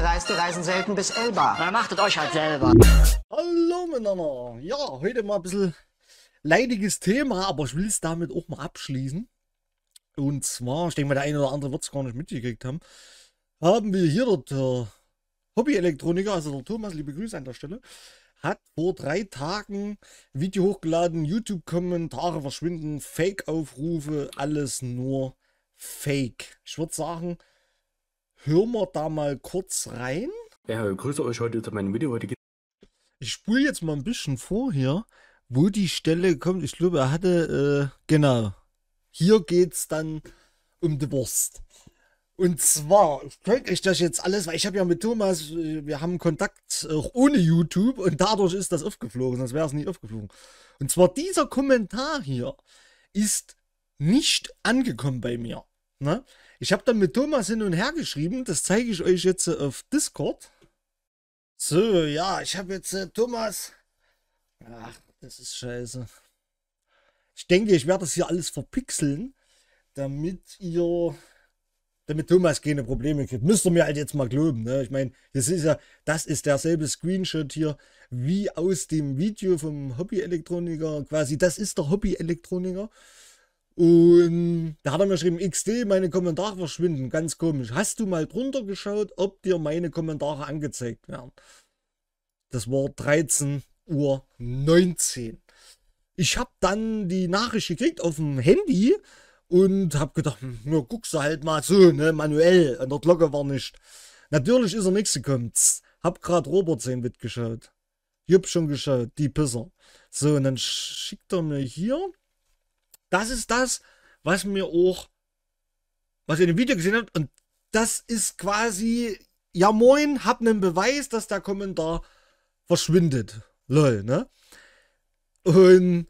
Gereiste reisen selten bis Elba. Na, machtet euch halt selber. Hallo miteinander. Ja, heute mal ein bisschen leidiges Thema, aber ich will es damit auch mal abschließen. Und zwar, ich denke mal, der eine oder andere wird es gar nicht mitgekriegt haben, haben wir hier der äh, Hobby-Elektroniker, also der Thomas, liebe Grüße an der Stelle, hat vor drei Tagen Video hochgeladen, YouTube-Kommentare verschwinden, Fake-Aufrufe, alles nur Fake. Ich würde sagen, hören wir da mal kurz rein. Ja, grüße euch heute zu meinem Video. Heute geht's ich spule jetzt mal ein bisschen vor hier, wo die Stelle kommt. Ich glaube, er hatte, äh, genau, hier geht's dann um die Wurst. Und zwar, ich zeige euch das jetzt alles, weil ich habe ja mit Thomas, äh, wir haben Kontakt auch ohne YouTube und dadurch ist das aufgeflogen, sonst wäre es nicht aufgeflogen. Und zwar dieser Kommentar hier ist nicht angekommen bei mir. Ne? Ich habe dann mit Thomas hin und her geschrieben, das zeige ich euch jetzt äh, auf Discord. So, ja, ich habe jetzt äh, Thomas. Ach, das ist scheiße. Ich denke, ich werde das hier alles verpixeln, damit ihr, damit Thomas keine Probleme kriegt. Müsst ihr mir halt jetzt mal glauben. Ne? Ich meine, das ist ja, das ist derselbe Screenshot hier wie aus dem Video vom Hobby-Elektroniker. Quasi, das ist der Hobby-Elektroniker. Und da hat er mir geschrieben, XD, meine Kommentare verschwinden. Ganz komisch. Hast du mal drunter geschaut, ob dir meine Kommentare angezeigt werden? Das war 13.19 Uhr. Ich habe dann die Nachricht gekriegt auf dem Handy und habe gedacht, hm, na, guckst du halt mal so, ne, manuell. An der Glocke war nicht. Natürlich ist er nichts gekommen. Hab gerade Robert sehen geschaut. Ich hab schon geschaut, die Pisser. So, und dann schickt er mir hier das ist das, was mir auch, was ihr in dem Video gesehen habt. Und das ist quasi, ja moin, hab einen Beweis, dass der Kommentar verschwindet. Lol, ne? Und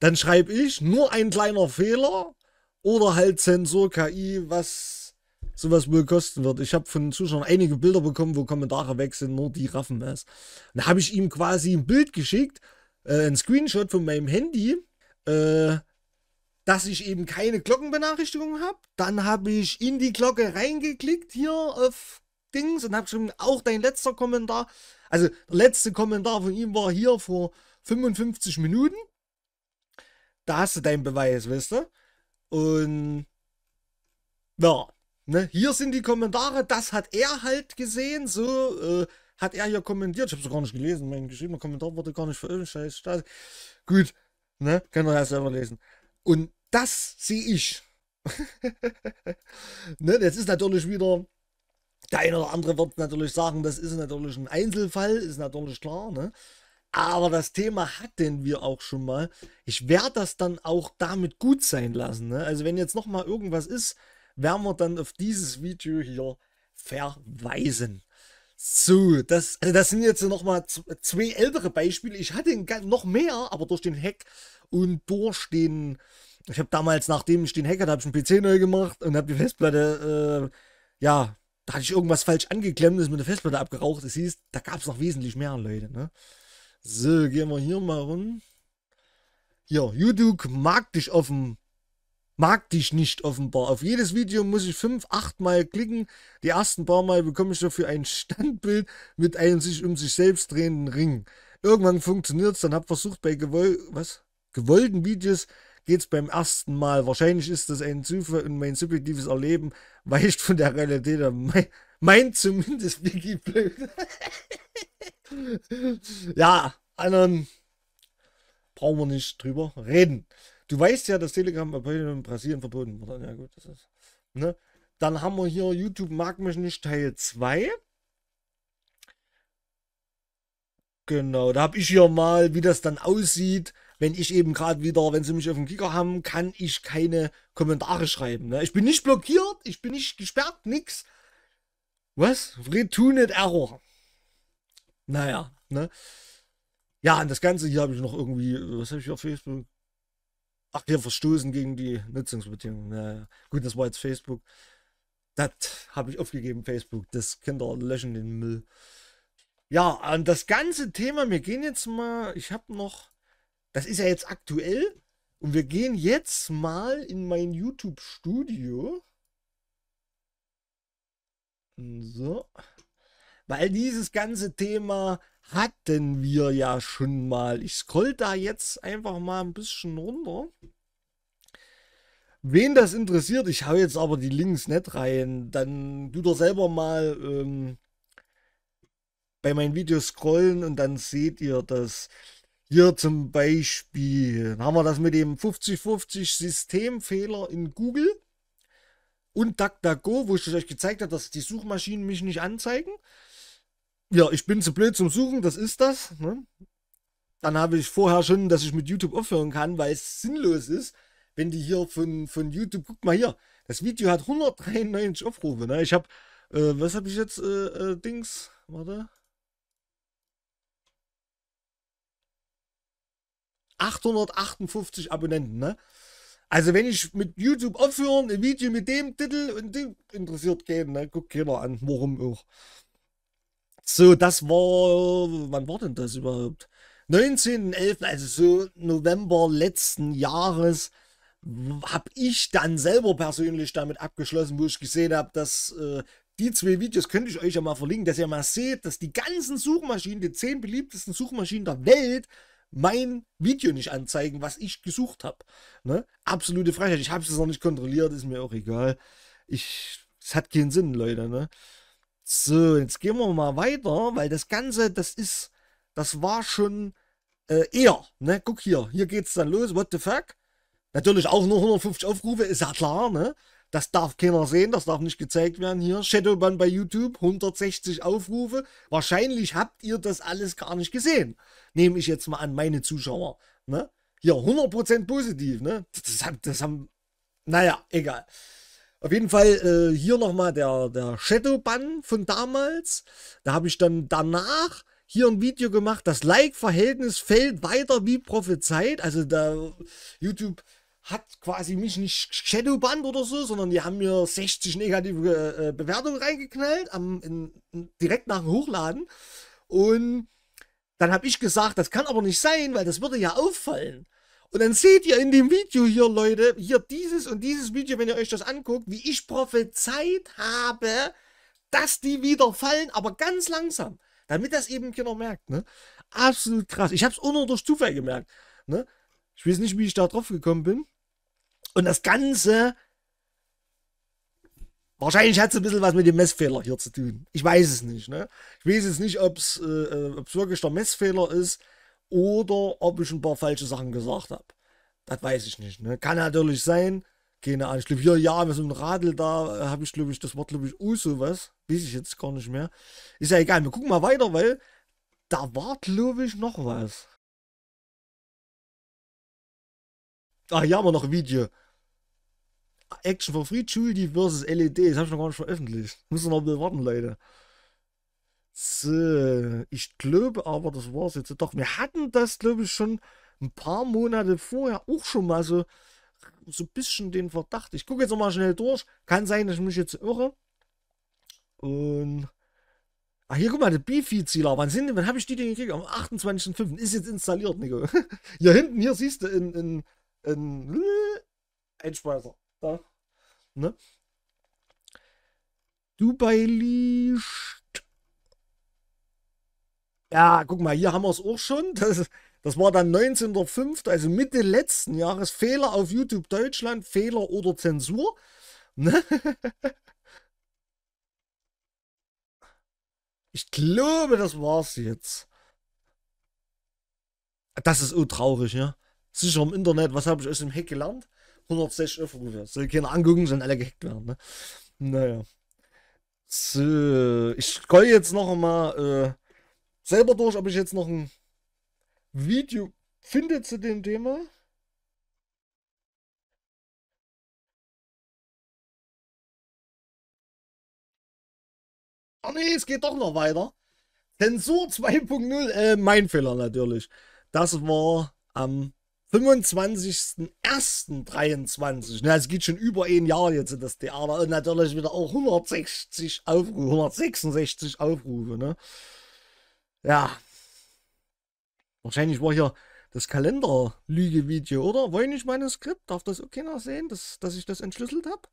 dann schreibe ich nur ein kleiner Fehler oder halt Sensor KI, was sowas wohl kosten wird. Ich habe von Zuschauern einige Bilder bekommen, wo Kommentare weg sind, nur die raffen es. Und da habe ich ihm quasi ein Bild geschickt, äh, ein Screenshot von meinem Handy, äh, dass ich eben keine Glockenbenachrichtigung habe. Dann habe ich in die Glocke reingeklickt hier auf Dings und habe schon auch dein letzter Kommentar. Also der letzte Kommentar von ihm war hier vor 55 Minuten. Da hast du deinen Beweis, weißt du? Und ja, ne? hier sind die Kommentare. Das hat er halt gesehen. So äh, hat er hier kommentiert. Ich habe es gar nicht gelesen. Mein geschriebener Kommentar wurde gar nicht veröffentlicht. Gut, ne? Könnt ihr ja selber lesen. Und das sehe ich. ne, das ist natürlich wieder, der eine oder andere wird natürlich sagen, das ist natürlich ein Einzelfall, ist natürlich klar. Ne? Aber das Thema hatten wir auch schon mal. Ich werde das dann auch damit gut sein lassen. Ne? Also wenn jetzt nochmal irgendwas ist, werden wir dann auf dieses Video hier verweisen. So, das, also das sind jetzt nochmal zwei ältere Beispiele. Ich hatte noch mehr, aber durch den Hack und durch den ich habe damals, nachdem ich den Hacker, da habe ich einen PC neu gemacht und habe die Festplatte, äh, ja, da hatte ich irgendwas falsch angeklemmt, ist mit der Festplatte abgeraucht. Es hieß, da gab es noch wesentlich mehr Leute, ne? So, gehen wir hier mal rum. Ja, YouTube mag dich offen. Mag dich nicht offenbar. Auf jedes Video muss ich fünf, acht Mal klicken. Die ersten paar Mal bekomme ich dafür ein Standbild mit einem sich um sich selbst drehenden Ring. Irgendwann funktioniert es, dann hab versucht bei gewoll was? gewollten Videos geht es beim ersten Mal. Wahrscheinlich ist das ein Zufall und mein subjektives Erleben weicht von der Realität ab. Mein, mein zumindest Wikipedia. ja, anderen brauchen wir nicht drüber reden. Du weißt ja, dass Telegram in Brasilien verboten wurde. Ja gut, das ist... Ne? Dann haben wir hier YouTube mag mich nicht Teil 2. Genau, da habe ich hier mal, wie das dann aussieht, wenn ich eben gerade wieder, wenn sie mich auf dem Kicker haben, kann ich keine Kommentare schreiben. Ne? Ich bin nicht blockiert, ich bin nicht gesperrt, nix. Was? Retunet Error. Naja, ne? Ja, und das Ganze hier habe ich noch irgendwie, was habe ich hier auf Facebook? Ach, hier verstoßen gegen die Nutzungsbedingungen. Naja, gut, das war jetzt Facebook. Das habe ich aufgegeben, Facebook. Das Kinder löschen den Müll. Ja, und das ganze Thema, wir gehen jetzt mal, ich habe noch das ist ja jetzt aktuell. Und wir gehen jetzt mal in mein YouTube-Studio. So. Weil dieses ganze Thema hatten wir ja schon mal. Ich scroll da jetzt einfach mal ein bisschen runter. Wen das interessiert, ich hau jetzt aber die Links nicht rein. Dann du doch selber mal ähm, bei meinem Video scrollen und dann seht ihr das. Hier zum Beispiel haben wir das mit dem 50-50 Systemfehler in Google und DuckDuckGo, wo ich euch gezeigt habe, dass die Suchmaschinen mich nicht anzeigen. Ja, ich bin zu blöd zum Suchen, das ist das. Ne? Dann habe ich vorher schon, dass ich mit YouTube aufhören kann, weil es sinnlos ist, wenn die hier von, von YouTube, guck mal hier, das Video hat 193 Aufrufe. Ne? Ich habe, äh, was habe ich jetzt, äh, äh, Dings, warte, 858 Abonnenten, ne? Also wenn ich mit YouTube aufhöre, ein Video mit dem Titel und dem interessiert keinen, ne? Guckt keiner an, warum auch. So, das war, wann war denn das überhaupt? 19.11., also so November letzten Jahres, habe ich dann selber persönlich damit abgeschlossen, wo ich gesehen habe, dass äh, die zwei Videos könnte ich euch ja mal verlinken, dass ihr mal seht, dass die ganzen Suchmaschinen, die zehn beliebtesten Suchmaschinen der Welt, mein Video nicht anzeigen, was ich gesucht habe. Ne? Absolute Frechheit. Ich habe es noch nicht kontrolliert, ist mir auch egal. Ich, es hat keinen Sinn, Leute. Ne? So, jetzt gehen wir mal weiter, weil das Ganze, das ist, das war schon äh, eher. Ne? Guck hier, hier geht es dann los. What the fuck? Natürlich auch nur 150 Aufrufe, ist ja klar. Ne? Das darf keiner sehen, das darf nicht gezeigt werden hier. Shadowban bei YouTube, 160 Aufrufe. Wahrscheinlich habt ihr das alles gar nicht gesehen. Nehme ich jetzt mal an, meine Zuschauer. Ne? Hier, 100% positiv. Ne? Das, haben, das haben, naja, egal. Auf jeden Fall äh, hier nochmal der, der Shadowban von damals. Da habe ich dann danach hier ein Video gemacht. Das Like-Verhältnis fällt weiter wie prophezeit. Also da YouTube hat quasi mich nicht Shadowband oder so, sondern die haben mir 60 negative äh, äh, Bewertungen reingeknallt, am, in, direkt nach dem Hochladen. Und dann habe ich gesagt, das kann aber nicht sein, weil das würde ja auffallen. Und dann seht ihr in dem Video hier, Leute, hier dieses und dieses Video, wenn ihr euch das anguckt, wie ich prophezeit habe, dass die wieder fallen, aber ganz langsam. Damit das eben keiner merkt, ne? Absolut krass. Ich habe es auch nur durch Zufall gemerkt, ne? Ich weiß nicht, wie ich da drauf gekommen bin. Und das Ganze. Wahrscheinlich hat es ein bisschen was mit dem Messfehler hier zu tun. Ich weiß es nicht. Ne? Ich weiß jetzt nicht, ob es äh, äh, wirklich der Messfehler ist oder ob ich ein paar falsche Sachen gesagt habe. Das weiß ich nicht. Ne? Kann natürlich sein. Keine Ahnung. Ich glaube, hier, ja, mit so einem Radl da äh, habe ich, glaube ich, das Wort, glaube ich, oh, sowas. Weiß ich jetzt gar nicht mehr. Ist ja egal. Wir gucken mal weiter, weil da war, glaube ich, noch was. Ach, hier haben wir noch ein Video. Action for Free Julie vs. LED. Das habe ich noch gar nicht veröffentlicht. Muss noch ein bisschen warten, Leute. So, ich glaube aber, das war es jetzt. Doch, wir hatten das, glaube ich, schon ein paar Monate vorher auch schon mal so, so ein bisschen den Verdacht. Ich gucke jetzt noch mal schnell durch. Kann sein, dass ich mich jetzt irre. Und. Ach, hier, guck mal, der Bifi-Zieler. Wann sind Wann habe ich die denn gekriegt? Am 28.05. Ist jetzt installiert, Nico. hier hinten, hier siehst du in, in ein Einspeiser. Da. Ne? Dubai liest. Ja, guck mal, hier haben wir es auch schon. Das, das war dann 19.05., also Mitte letzten Jahres. Fehler auf YouTube Deutschland, Fehler oder Zensur. Ne? Ich glaube, das war's jetzt. Das ist so traurig, ja sicher im Internet, was habe ich aus dem Hack gelernt? 160 Aufrufe. Soll keiner angucken, sollen alle gehackt werden. Ne? Naja. So, ich scroll jetzt noch einmal äh, selber durch, ob ich jetzt noch ein Video finde zu dem Thema. Oh nee, es geht doch noch weiter. Zensur 2.0, äh, mein Fehler natürlich. Das war am 25.01.23. Na, ne, es geht schon über ein Jahr jetzt in das Theater. Und natürlich wieder auch 160 Aufrufe, 166 Aufrufe, ne? Ja. Wahrscheinlich war hier das Kalender-Lüge-Video, oder? Wollen nicht mein Skript? Darf das okay nachsehen, dass, dass ich das entschlüsselt habe?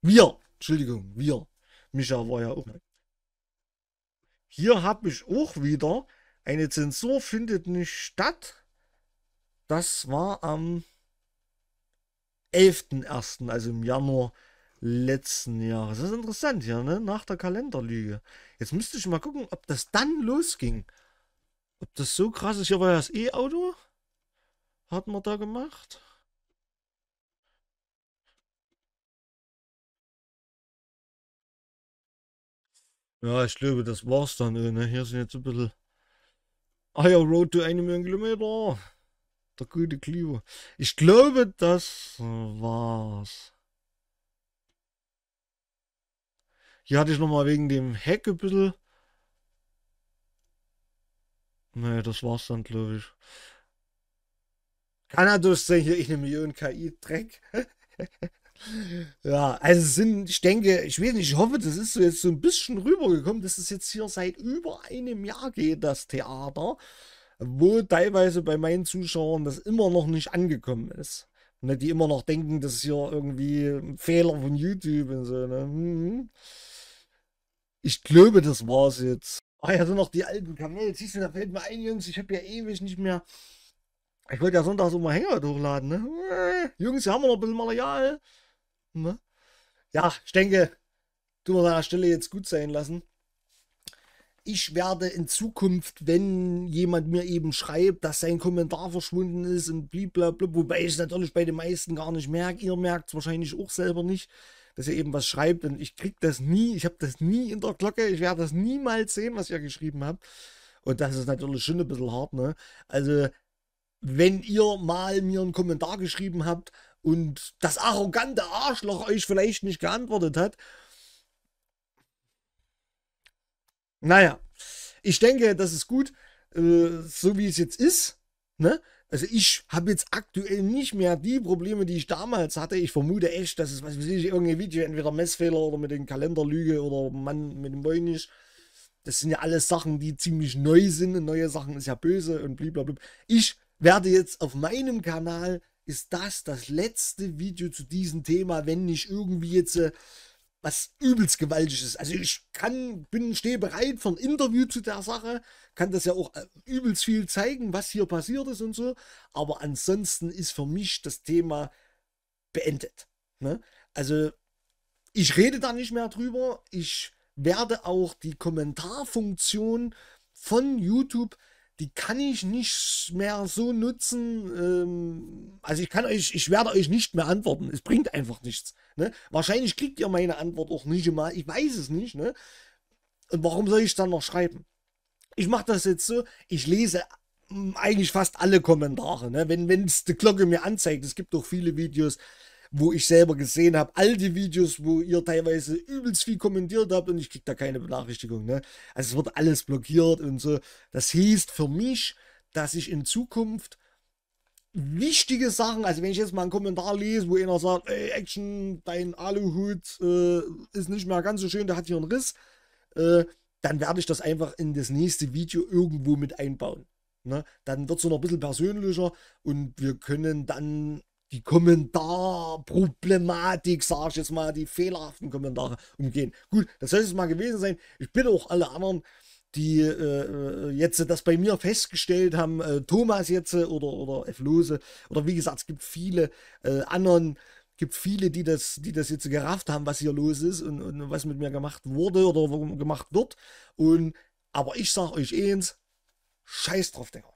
Wir, Entschuldigung, wir. Micha war ja auch. Hier habe ich auch wieder, eine Zensur findet nicht statt das war am 11.01., also im Januar letzten Jahres. Das ist interessant hier, ne? Nach der Kalenderlüge. Jetzt müsste ich mal gucken, ob das dann losging. Ob das so krass ist. Hier war ja das E-Auto. Hat man da gemacht. Ja, ich glaube, das war's dann. Ne? Hier sind jetzt ein bisschen. Ah ja, Road to 1 Million Kilometer. Der gute Kleber. Ich glaube, das war's. Hier hatte ich nochmal wegen dem Heck ein bisschen. Naja, das war's dann, glaube ich. Kann natürlich sein, hier ich eine Million KI-Dreck. ja, also sind, ich denke, ich weiß nicht, ich hoffe, das ist so jetzt so ein bisschen rübergekommen, dass es jetzt hier seit über einem Jahr geht, das Theater wo teilweise bei meinen Zuschauern das immer noch nicht angekommen ist. Ne, die immer noch denken, das ist hier irgendwie ein Fehler von YouTube und so. Ne? Mhm. Ich glaube, das war's jetzt. Ah ja, sind noch die alten Kanäle. Siehst du, da fällt mir ein, Jungs, ich habe ja ewig nicht mehr. Ich wollte ja sonntags immer mal Hänger hochladen, ne? Äh, Jungs, hier haben wir noch ein bisschen Material. Ne? Ja, ich denke, tun wir an der Stelle jetzt gut sein lassen ich werde in Zukunft, wenn jemand mir eben schreibt, dass sein Kommentar verschwunden ist und blablabla, wobei ich es natürlich bei den meisten gar nicht merke, ihr merkt es wahrscheinlich auch selber nicht, dass ihr eben was schreibt und ich kriege das nie, ich habe das nie in der Glocke, ich werde das niemals sehen, was ihr geschrieben habt. Und das ist natürlich schon ein bisschen hart, ne? Also, wenn ihr mal mir einen Kommentar geschrieben habt und das arrogante Arschloch euch vielleicht nicht geantwortet hat Naja, ich denke, das ist gut, äh, so wie es jetzt ist. Ne? Also ich habe jetzt aktuell nicht mehr die Probleme, die ich damals hatte. Ich vermute echt, dass es, was weiß ich, irgendein Video, entweder Messfehler oder mit dem Kalenderlüge oder Mann mit dem Boy Das sind ja alles Sachen, die ziemlich neu sind. Und neue Sachen ist ja böse und blablabla. Ich werde jetzt auf meinem Kanal, ist das das letzte Video zu diesem Thema, wenn nicht irgendwie jetzt... Äh, was übelst gewaltig ist. Also ich kann, bin, stehe bereit für ein Interview zu der Sache, kann das ja auch äh, übelst viel zeigen, was hier passiert ist und so. Aber ansonsten ist für mich das Thema beendet. Ne? Also ich rede da nicht mehr drüber. Ich werde auch die Kommentarfunktion von YouTube die kann ich nicht mehr so nutzen. Ähm, also ich kann euch, ich werde euch nicht mehr antworten. Es bringt einfach nichts. Ne? Wahrscheinlich kriegt ihr meine Antwort auch nicht mal. Ich weiß es nicht. Ne? Und warum soll ich dann noch schreiben? Ich mache das jetzt so, ich lese mm, eigentlich fast alle Kommentare, ne? wenn es die Glocke mir anzeigt. Es gibt auch viele Videos, wo ich selber gesehen habe, all die Videos, wo ihr teilweise übelst viel kommentiert habt und ich krieg da keine Benachrichtigung. Ne? Also es wird alles blockiert und so. Das hieß für mich, dass ich in Zukunft wichtige Sachen, also wenn ich jetzt mal einen Kommentar lese, wo einer sagt, ey, Action, dein Aluhut äh, ist nicht mehr ganz so schön, der hat hier einen Riss, äh, dann werde ich das einfach in das nächste Video irgendwo mit einbauen. Ne? Dann wird es noch ein bisschen persönlicher und wir können dann die Kommentarproblematik, sag ich jetzt mal, die fehlerhaften Kommentare umgehen. Gut, das soll es mal gewesen sein. Ich bitte auch alle anderen, die äh, äh jetzt das bei mir festgestellt haben, äh, Thomas jetzt äh, oder, oder F. Lose, oder wie gesagt, es gibt viele äh, anderen, gibt viele, die das, die das jetzt gerafft haben, was hier los ist und, und was mit mir gemacht wurde oder gemacht wird. Und, aber ich sag euch eins, scheiß drauf, Digga.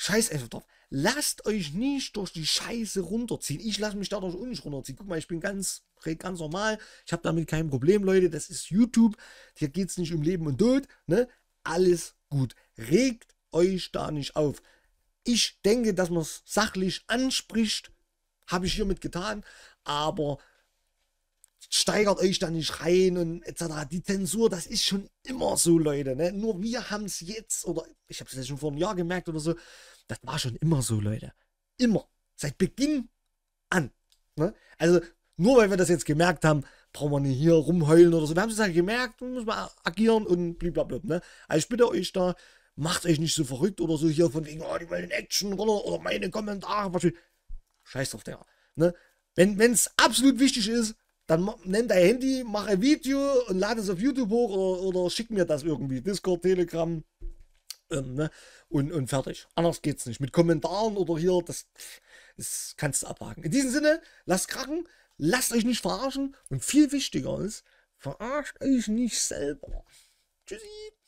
Scheiß einfach drauf. Lasst euch nicht durch die Scheiße runterziehen. Ich lasse mich dadurch auch nicht runterziehen. Guck mal, ich bin ganz, ganz normal. Ich habe damit kein Problem, Leute. Das ist YouTube. Hier geht es nicht um Leben und Tod. Ne? Alles gut. Regt euch da nicht auf. Ich denke, dass man es sachlich anspricht. Habe ich hiermit getan. Aber steigert euch da nicht rein und etc. Die Zensur, das ist schon immer so, Leute. Ne? Nur wir haben es jetzt, oder ich habe es ja schon vor einem Jahr gemerkt oder so. Das war schon immer so, Leute. Immer. Seit Beginn an. Ne? Also, nur weil wir das jetzt gemerkt haben, brauchen wir nicht hier rumheulen oder so. Wir haben es halt gemerkt, muss man agieren und blablabla. Ne? Also, ich bitte euch da, macht euch nicht so verrückt oder so hier von wegen, oh, die wollen Action oder, oder meine Kommentare. Scheiß drauf, der. Ne? Wenn es absolut wichtig ist, dann nimm dein Handy, mach ein Video und lade es auf YouTube hoch oder, oder schick mir das irgendwie. Discord, Telegram ähm, ne? und, und fertig. Anders geht's nicht. Mit Kommentaren oder hier, das, das kannst du abhaken. In diesem Sinne, lasst krachen, lasst euch nicht verarschen und viel wichtiger ist, verarscht euch nicht selber. Tschüssi.